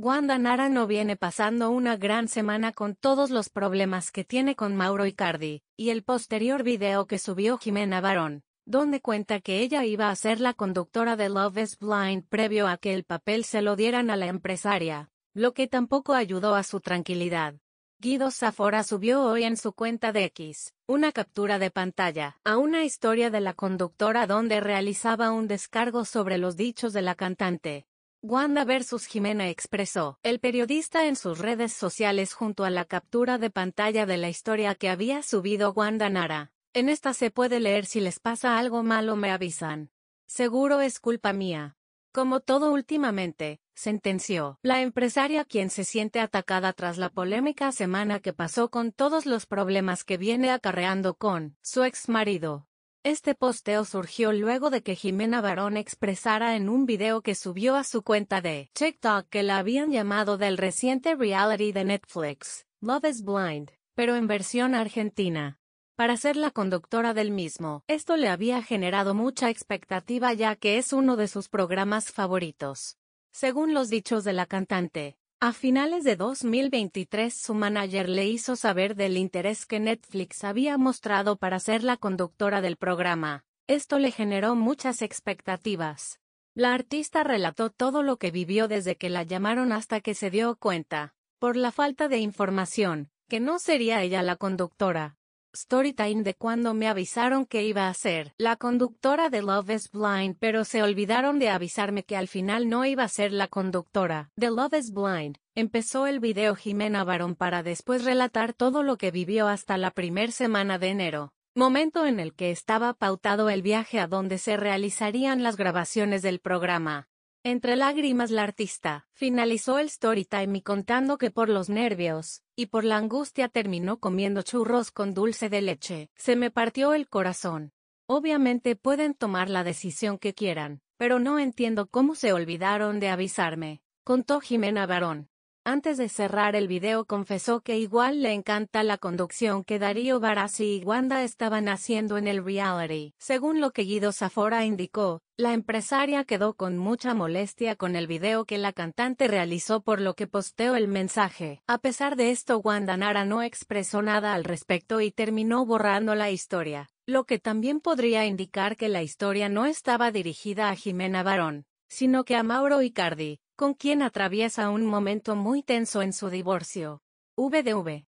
Wanda Nara no viene pasando una gran semana con todos los problemas que tiene con Mauro Icardi, y el posterior video que subió Jimena Barón, donde cuenta que ella iba a ser la conductora de Love is Blind previo a que el papel se lo dieran a la empresaria, lo que tampoco ayudó a su tranquilidad. Guido Zafora subió hoy en su cuenta de X, una captura de pantalla, a una historia de la conductora donde realizaba un descargo sobre los dichos de la cantante, Wanda versus Jimena expresó el periodista en sus redes sociales junto a la captura de pantalla de la historia que había subido Wanda Nara. En esta se puede leer si les pasa algo malo me avisan. Seguro es culpa mía. Como todo últimamente, sentenció la empresaria quien se siente atacada tras la polémica semana que pasó con todos los problemas que viene acarreando con su ex marido. Este posteo surgió luego de que Jimena Barón expresara en un video que subió a su cuenta de TikTok que la habían llamado del reciente reality de Netflix, Love is Blind, pero en versión argentina. Para ser la conductora del mismo, esto le había generado mucha expectativa ya que es uno de sus programas favoritos. Según los dichos de la cantante, a finales de 2023 su manager le hizo saber del interés que Netflix había mostrado para ser la conductora del programa. Esto le generó muchas expectativas. La artista relató todo lo que vivió desde que la llamaron hasta que se dio cuenta, por la falta de información, que no sería ella la conductora. Storytime de cuando me avisaron que iba a ser la conductora de Love is Blind, pero se olvidaron de avisarme que al final no iba a ser la conductora de Love is Blind. Empezó el video Jimena Barón para después relatar todo lo que vivió hasta la primer semana de enero momento en el que estaba pautado el viaje a donde se realizarían las grabaciones del programa. Entre lágrimas la artista finalizó el storytime y contando que por los nervios y por la angustia terminó comiendo churros con dulce de leche. Se me partió el corazón. Obviamente pueden tomar la decisión que quieran, pero no entiendo cómo se olvidaron de avisarme, contó Jimena Barón. Antes de cerrar el video confesó que igual le encanta la conducción que Darío Barassi y Wanda estaban haciendo en el reality. Según lo que Guido Zafora indicó, la empresaria quedó con mucha molestia con el video que la cantante realizó por lo que posteó el mensaje. A pesar de esto Wanda Nara no expresó nada al respecto y terminó borrando la historia, lo que también podría indicar que la historia no estaba dirigida a Jimena Barón, sino que a Mauro Icardi, con quien atraviesa un momento muy tenso en su divorcio. VDV.